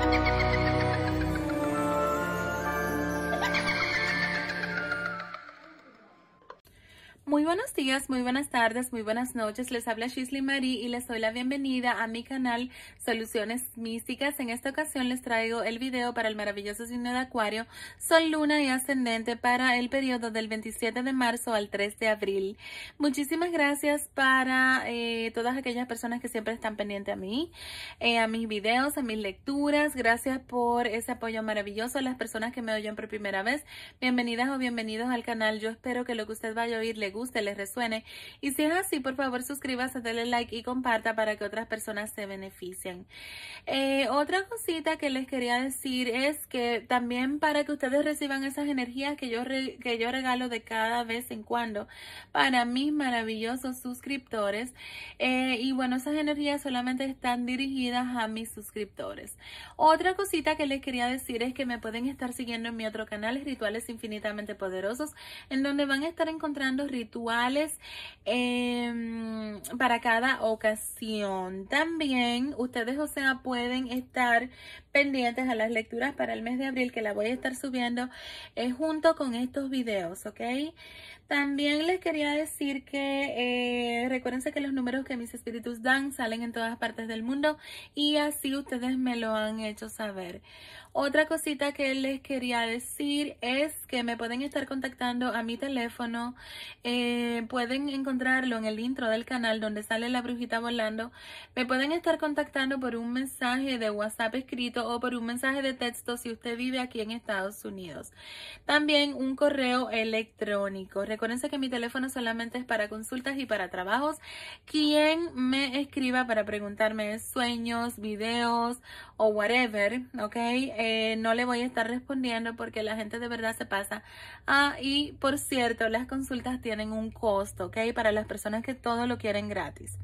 ハハハハ buenos días, muy buenas tardes, muy buenas noches. Les habla Shisley Marie y les doy la bienvenida a mi canal Soluciones Místicas. En esta ocasión les traigo el video para el maravilloso signo de Acuario, Sol, Luna y Ascendente para el periodo del 27 de marzo al 3 de abril. Muchísimas gracias para eh, todas aquellas personas que siempre están pendientes a mí, eh, a mis videos, a mis lecturas. Gracias por ese apoyo maravilloso a las personas que me oyen por primera vez. Bienvenidas o bienvenidos al canal. Yo espero que lo que usted vaya a oír le guste, resuene. Y si es así, por favor, suscríbase, denle like y comparta para que otras personas se beneficien. Eh, otra cosita que les quería decir es que también para que ustedes reciban esas energías que yo, que yo regalo de cada vez en cuando para mis maravillosos suscriptores. Eh, y bueno, esas energías solamente están dirigidas a mis suscriptores. Otra cosita que les quería decir es que me pueden estar siguiendo en mi otro canal, Rituales Infinitamente Poderosos, en donde van a estar encontrando rituales Em, para cada ocasión. También ustedes, o sea, pueden estar pendientes a las lecturas para el mes de abril que la voy a estar subiendo eh, junto con estos videos, ¿ok? También les quería decir que recuerden eh, recuérdense que los números que mis espíritus dan salen en todas partes del mundo y así ustedes me lo han hecho saber. Otra cosita que les quería decir es que me pueden estar contactando a mi teléfono. Eh, pueden encontrarlo en el intro del canal donde sale la brujita volando. Me pueden estar contactando por un mensaje de WhatsApp escrito o por un mensaje de texto si usted vive aquí en Estados Unidos. También un correo electrónico. Recuérdense que mi teléfono solamente es para consultas y para trabajos. Quien me escriba para preguntarme sueños, videos o whatever, ¿ok? Eh, no le voy a estar respondiendo porque la gente de verdad se pasa. Ah, y por cierto, las consultas tienen un costo, ¿ok? Para las personas que todo lo quieren gratis.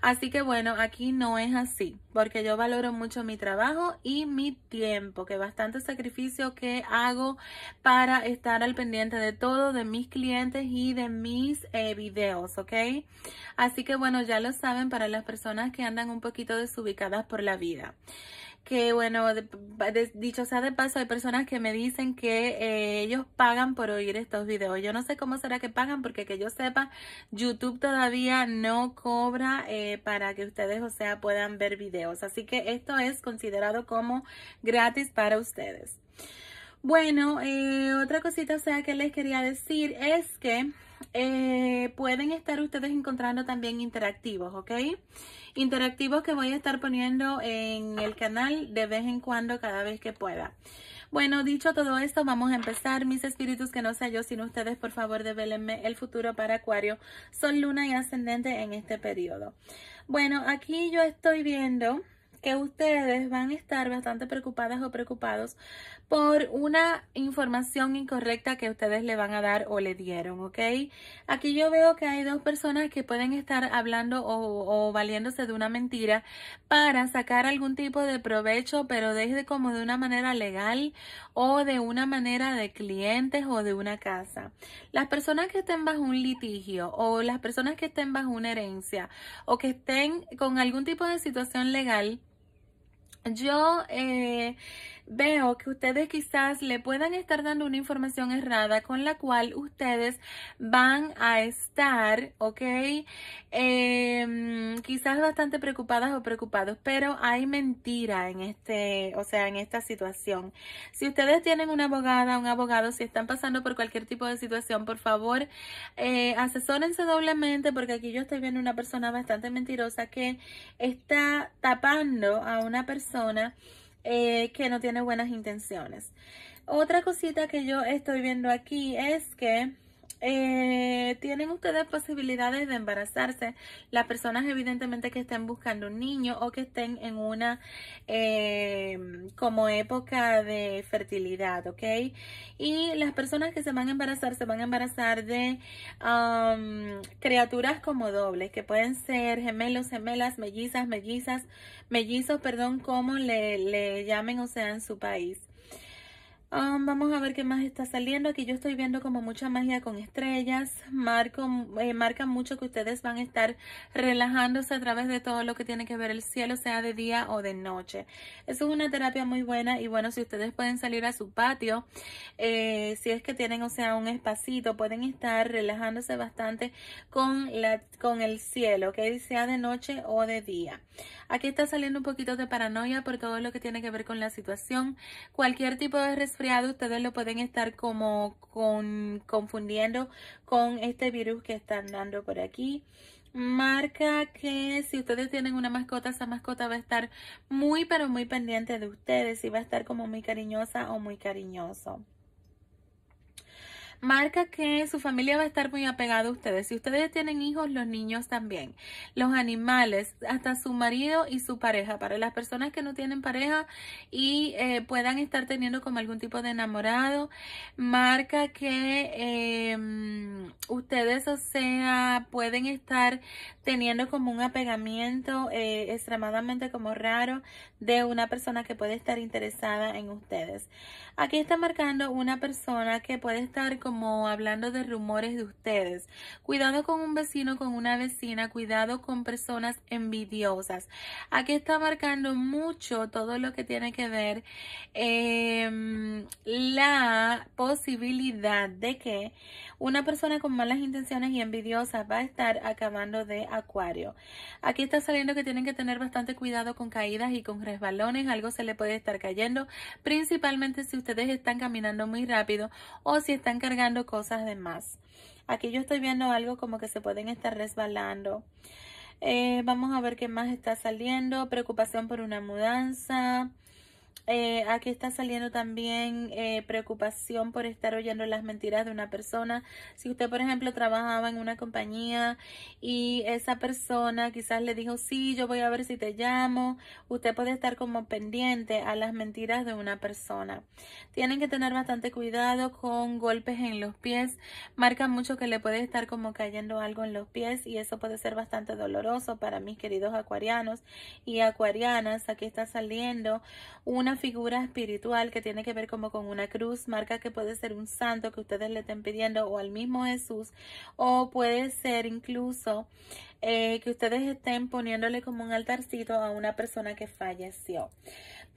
Así que bueno, aquí no es así, porque yo valoro mucho mi trabajo y mi tiempo, que bastante sacrificio que hago para estar al pendiente de todo, de mis clientes y de mis eh, videos, ¿ok? Así que bueno, ya lo saben para las personas que andan un poquito desubicadas por la vida que bueno, dicho sea de paso, hay personas que me dicen que eh, ellos pagan por oír estos videos. Yo no sé cómo será que pagan, porque que yo sepa, YouTube todavía no cobra eh, para que ustedes, o sea, puedan ver videos. Así que esto es considerado como gratis para ustedes. Bueno, eh, otra cosita, o sea, que les quería decir es que eh, pueden estar ustedes encontrando también interactivos, ¿ok? Interactivos que voy a estar poniendo en el canal de vez en cuando, cada vez que pueda. Bueno, dicho todo esto, vamos a empezar. Mis espíritus, que no sea yo sino ustedes, por favor, develenme el futuro para Acuario, Sol, Luna y Ascendente en este periodo. Bueno, aquí yo estoy viendo que ustedes van a estar bastante preocupadas o preocupados por una información incorrecta que ustedes le van a dar o le dieron, ¿ok? Aquí yo veo que hay dos personas que pueden estar hablando o, valiéndose de una mentira para sacar algún tipo de provecho, pero desde como de una manera legal o de una manera de clientes o de una casa. Las personas que estén bajo un litigio o las personas que estén bajo una herencia o que estén con algún tipo de situación legal, yo... Eh, veo que ustedes quizás le puedan estar dando una información errada con la cual ustedes van a estar, ¿ok? Em, quizás bastante preocupadas o preocupados, pero hay mentira en este, o sea, en esta situación. Si ustedes tienen una abogada, un abogado, si están pasando por cualquier tipo de situación, por favor, eh, asesórense doblemente porque aquí yo estoy viendo una persona bastante mentirosa que está tapando a una persona eh, que no tiene buenas intenciones. Otra cosita que yo estoy viendo aquí es que eh, tienen ustedes posibilidades de embarazarse. Las personas evidentemente que estén buscando un niño o que estén en una em, como época de fertilidad, ¿ok? Y las personas que se van a embarazar, se van a embarazar de criaturas como dobles, que pueden ser gemelos, gemelas, mellizas, mellizas, mellizos, perdón, como le llamen o sea en su país vamos a ver qué más está saliendo. Aquí yo estoy viendo como mucha magia con estrellas. Marco, eh, marca mucho que ustedes van a estar relajándose a través de todo lo que tiene que ver el cielo, sea de día o de noche. Eso es una terapia muy buena y bueno, si ustedes pueden salir a su patio, eh, si es que tienen, o sea, un espacito, pueden estar relajándose bastante con, la, con el cielo, que sea de noche o de día. Aquí está saliendo un poquito de paranoia por todo lo que tiene que ver con la situación. Cualquier tipo de ustedes lo pueden estar como confundiendo con este virus que están dando por aquí marca que si ustedes tienen una mascota, esa mascota va a estar muy pero muy pendiente de ustedes y va a estar como muy cariñosa o muy cariñoso marca que su familia va a estar muy apegada a ustedes. Si ustedes tienen hijos, los niños también, los animales, hasta su marido y su pareja. Para las personas que no tienen pareja y eh, puedan estar teniendo como algún tipo de enamorado, marca que em, ustedes, o sea, pueden estar teniendo como un apegamiento eh, extremadamente como raro de una persona que puede estar interesada en ustedes. Aquí está marcando una persona que puede estar con como hablando de rumores de ustedes. Cuidado con un vecino, con una vecina, cuidado con personas envidiosas. Aquí está marcando mucho todo lo que tiene que ver em, la posibilidad de que una persona con malas intenciones y envidiosas va a estar acabando de acuario. Aquí está saliendo que tienen que tener bastante cuidado con caídas y con resbalones. Algo se le puede estar cayendo, principalmente si ustedes están caminando muy rápido o si están cargando cosas de más. Aquí yo estoy viendo algo como que se pueden estar resbalando. Eh, vamos a ver qué más está saliendo. Preocupación por una mudanza. Eh, aquí está saliendo también eh, preocupación por estar oyendo las mentiras de una persona. Si usted, por ejemplo, trabajaba en una compañía y esa persona quizás le dijo, sí, yo voy a ver si te llamo, usted puede estar como pendiente a las mentiras de una persona. Tienen que tener bastante cuidado con golpes en los pies. Marca mucho que le puede estar como cayendo algo en los pies y eso puede ser bastante doloroso para mis queridos acuarianos y acuarianas. Aquí está saliendo una una figura espiritual que tiene que ver como con una cruz, marca que puede ser un santo que ustedes le estén pidiendo o al mismo Jesús, o puede ser incluso eh, que ustedes estén poniéndole como un altarcito a una persona que falleció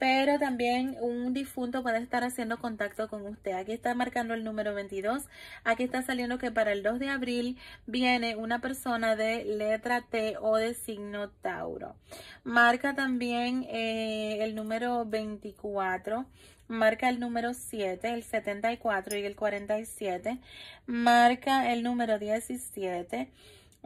pero también un difunto puede estar haciendo contacto con usted. Aquí está marcando el número 22. Aquí está saliendo que para el 2 de abril viene una persona de letra T o de signo Tauro. Marca también eh, el número 24 marca el número 7, el 74 y el 47, marca el número 17,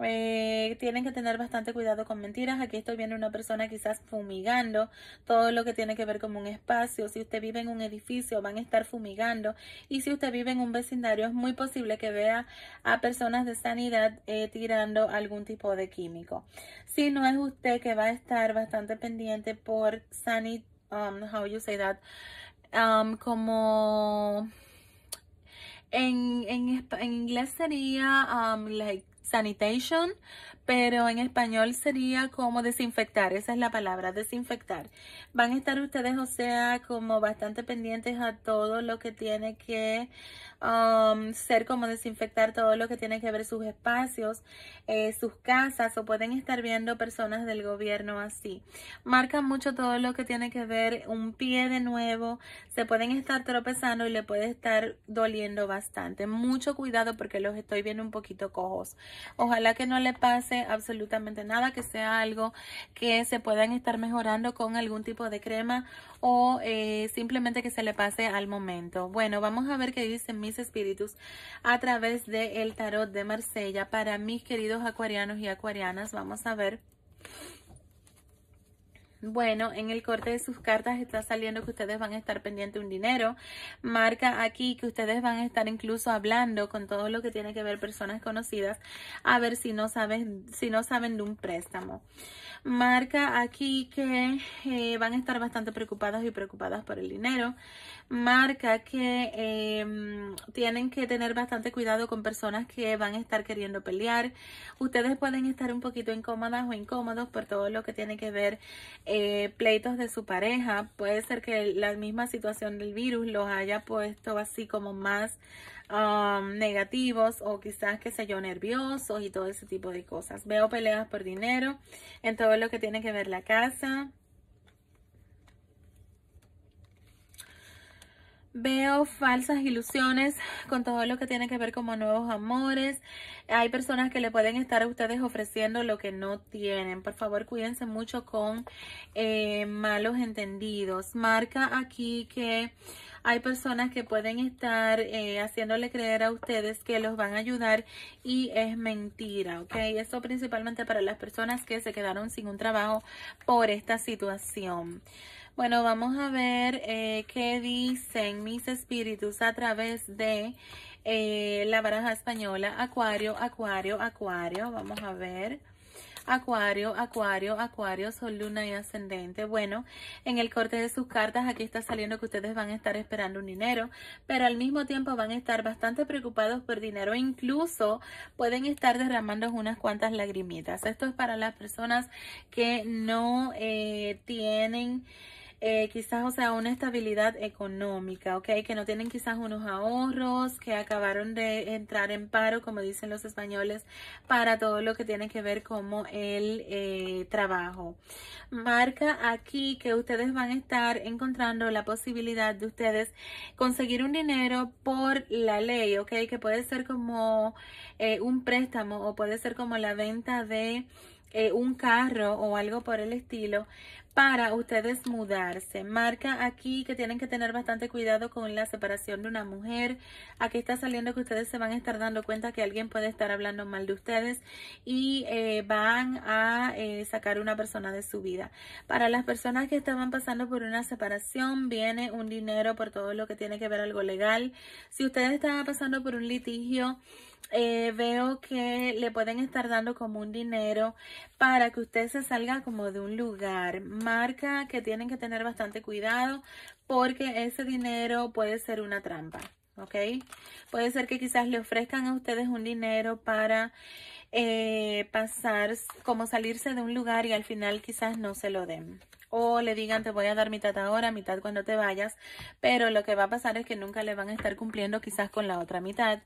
eh, tienen que tener bastante cuidado con mentiras. Aquí estoy viendo una persona quizás fumigando todo lo que tiene que ver con un espacio. Si usted vive en un edificio, van a estar fumigando. Y si usted vive en un vecindario, es muy posible que vea a personas de sanidad eh, tirando algún tipo de químico. Si no es usted que va a estar bastante pendiente por sanidad, um, how you um, como en, en inglés sería um, like sanitation pero en español sería como desinfectar, esa es la palabra, desinfectar. Van a estar ustedes, o sea, como bastante pendientes a todo lo que tiene que um, ser como desinfectar, todo lo que tiene que ver sus espacios, eh, sus casas, o pueden estar viendo personas del gobierno así. Marcan mucho todo lo que tiene que ver un pie de nuevo, se pueden estar tropezando y le puede estar doliendo bastante. Mucho cuidado porque los estoy viendo un poquito cojos. Ojalá que no le pase absolutamente nada que sea algo que se puedan estar mejorando con algún tipo de crema o eh, simplemente que se le pase al momento. Bueno, vamos a ver qué dicen mis espíritus a través del el tarot de Marsella para mis queridos acuarianos y acuarianas. Vamos a ver. Bueno, en el corte de sus cartas está saliendo que ustedes van a estar pendiente un dinero. Marca aquí que ustedes van a estar incluso hablando con todo lo que tiene que ver personas conocidas a ver si no saben, si no saben de un préstamo. Marca aquí que eh, van a estar bastante preocupados y preocupadas por el dinero marca que em, tienen que tener bastante cuidado con personas que van a estar queriendo pelear. Ustedes pueden estar un poquito incómodas o incómodos por todo lo que tiene que ver eh, pleitos de su pareja. Puede ser que la misma situación del virus los haya puesto así como más um, negativos o quizás, que se yo, nerviosos y todo ese tipo de cosas. Veo peleas por dinero en todo lo que tiene que ver la casa. Veo falsas ilusiones con todo lo que tiene que ver como nuevos amores. Hay personas que le pueden estar a ustedes ofreciendo lo que no tienen. Por favor, cuídense mucho con eh, malos entendidos. Marca aquí que hay personas que pueden estar eh, haciéndole creer a ustedes que los van a ayudar y es mentira, ¿ok? Esto principalmente para las personas que se quedaron sin un trabajo por esta situación. Bueno, vamos a ver eh, qué dicen mis espíritus a través de eh, la baraja española. Acuario, acuario, acuario. Vamos a ver. Acuario, Acuario, Acuario, Sol, Luna y Ascendente. Bueno, en el corte de sus cartas aquí está saliendo que ustedes van a estar esperando un dinero, pero al mismo tiempo van a estar bastante preocupados por dinero. Incluso pueden estar derramando unas cuantas lagrimitas. Esto es para las personas que no eh, tienen... Eh, quizás, o sea, una estabilidad económica, ¿ok? Que no tienen quizás unos ahorros, que acabaron de entrar en paro, como dicen los españoles, para todo lo que tiene que ver como el eh, trabajo. Marca aquí que ustedes van a estar encontrando la posibilidad de ustedes conseguir un dinero por la ley, ¿ok? Que puede ser como eh, un préstamo o puede ser como la venta de... un carro o algo por el estilo, para ustedes mudarse. Marca aquí que tienen que tener bastante cuidado con la separación de una mujer. Aquí está saliendo que ustedes se van a estar dando cuenta que alguien puede estar hablando mal de ustedes y eh, van a eh, sacar una persona de su vida. Para las personas que estaban pasando por una separación, viene un dinero por todo lo que tiene que ver algo legal. Si ustedes estaban pasando por un litigio, eh, veo que le pueden estar dando como un dinero para que usted se salga como de un lugar marca que tienen que tener bastante cuidado porque ese dinero puede ser una trampa, ¿ok? Puede ser que quizás le ofrezcan a ustedes un dinero para eh, pasar, como salirse de un lugar y al final quizás no se lo den. O le digan, te voy a dar mitad ahora, mitad cuando te vayas, pero lo que va a pasar es que nunca le van a estar cumpliendo quizás con la otra mitad.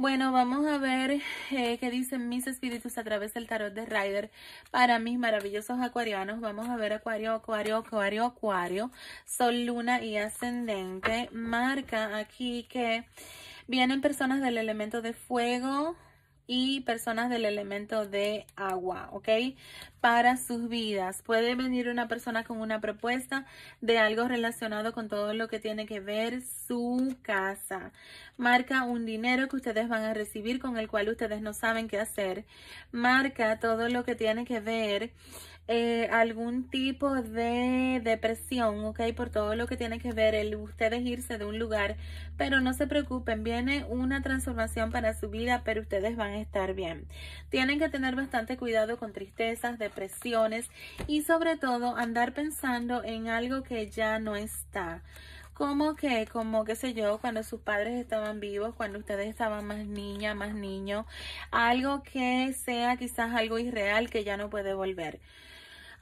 Bueno, vamos a ver eh, qué dicen mis espíritus a través del tarot de Rider para mis maravillosos acuarianos. Vamos a ver acuario, acuario, acuario, acuario, sol, luna y ascendente. Marca aquí que vienen personas del elemento de fuego, y personas del elemento de agua, ¿ok? Para sus vidas. Puede venir una persona con una propuesta de algo relacionado con todo lo que tiene que ver su casa. Marca un dinero que ustedes van a recibir con el cual ustedes no saben qué hacer. Marca todo lo que tiene que ver eh, algún tipo de depresión, ¿ok? Por todo lo que tiene que ver el ustedes irse de un lugar. Pero no se preocupen, viene una transformación para su vida, pero ustedes van a estar bien. Tienen que tener bastante cuidado con tristezas, depresiones y sobre todo andar pensando en algo que ya no está como que, como qué sé yo, cuando sus padres estaban vivos, cuando ustedes estaban más niña, más niño, algo que sea quizás algo irreal que ya no puede volver.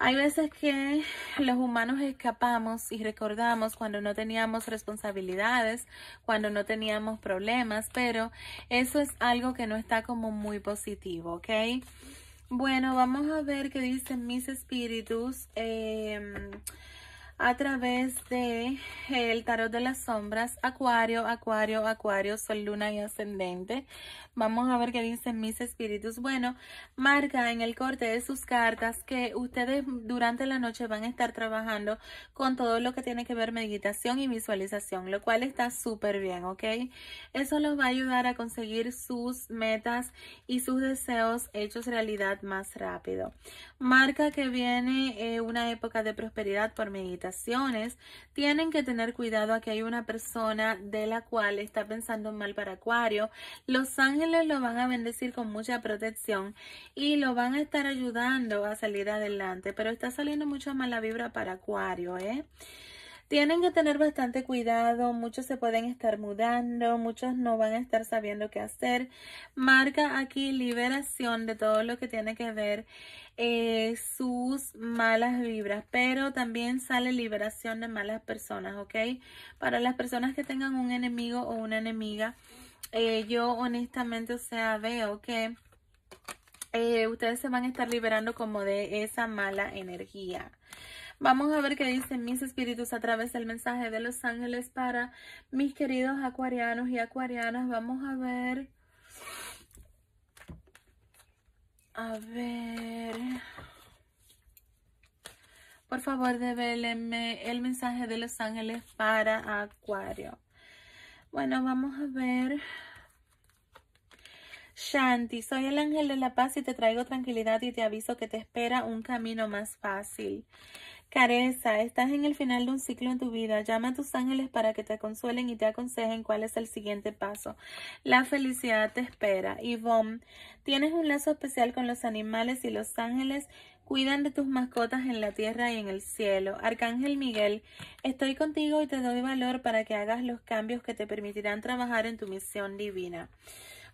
Hay veces que los humanos escapamos y recordamos cuando no teníamos responsabilidades, cuando no teníamos problemas, pero eso es algo que no está como muy positivo, ¿ok? Bueno, vamos a ver qué dicen mis espíritus. Em, a través de eh, el tarot de las sombras, acuario, acuario, acuario, sol, luna y ascendente. Vamos a ver qué dicen mis espíritus. Bueno, marca en el corte de sus cartas que ustedes durante la noche van a estar trabajando con todo lo que tiene que ver meditación y visualización, lo cual está súper bien, ¿ok? Eso los va a ayudar a conseguir sus metas y sus deseos hechos realidad más rápido. Marca que viene eh, una época de prosperidad por meditación tienen que tener cuidado a que hay una persona de la cual está pensando mal para Acuario. Los ángeles lo van a bendecir con mucha protección y lo van a estar ayudando a salir adelante, pero está saliendo mucha mala vibra para Acuario, ¿eh? Tienen que tener bastante cuidado, muchos se pueden estar mudando, muchos no van a estar sabiendo qué hacer. Marca aquí liberación de todo lo que tiene que ver eh, sus malas vibras, pero también sale liberación de malas personas, ¿ok? Para las personas que tengan un enemigo o una enemiga, eh, yo honestamente, o sea, veo que eh, ustedes se van a estar liberando como de esa mala energía. Vamos a ver qué dicen mis espíritus a través del mensaje de los ángeles para mis queridos acuarianos y acuarianas. Vamos a ver. A ver. Por favor, develenme el mensaje de los ángeles para Acuario. Bueno, vamos a ver. Shanti, soy el ángel de la paz y te traigo tranquilidad y te aviso que te espera un camino más fácil. Careza, estás en el final de un ciclo en tu vida. Llama a tus ángeles para que te consuelen y te aconsejen cuál es el siguiente paso. La felicidad te espera. Yvonne, tienes un lazo especial con los animales y los ángeles cuidan de tus mascotas en la tierra y en el cielo. Arcángel Miguel, estoy contigo y te doy valor para que hagas los cambios que te permitirán trabajar en tu misión divina.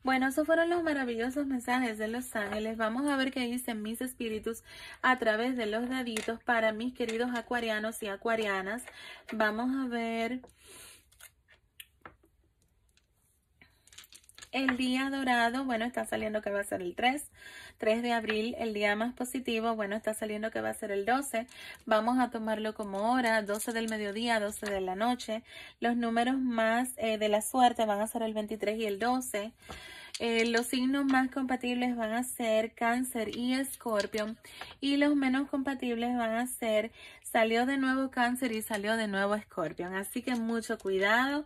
Bueno, esos fueron los maravillosos mensajes de los ángeles. Vamos a ver qué dicen mis espíritus a través de los daditos para mis queridos acuarianos y acuarianas. Vamos a ver el día dorado, bueno, está saliendo que va a ser el 3, 3 de abril, el día más positivo, bueno, está saliendo que va a ser el 12, vamos a tomarlo como hora, 12 del mediodía, 12 de la noche, los números más eh, de la suerte van a ser el 23 y el 12, eh, los signos más compatibles van a ser cáncer y escorpión y los menos compatibles van a ser salió de nuevo cáncer y salió de nuevo escorpión Así que mucho cuidado,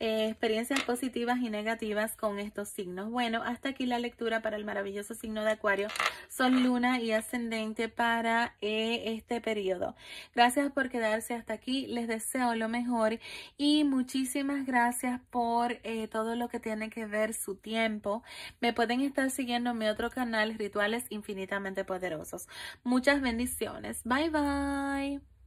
eh, experiencias positivas y negativas con estos signos. Bueno, hasta aquí la lectura para el maravilloso signo de acuario, sol, luna y ascendente para eh, este periodo. Gracias por quedarse hasta aquí, les deseo lo mejor y muchísimas gracias por todo lo que tiene que ver su tiempo me pueden estar siguiendo en mi otro canal, Rituales Infinitamente Poderosos. Muchas bendiciones. Bye bye.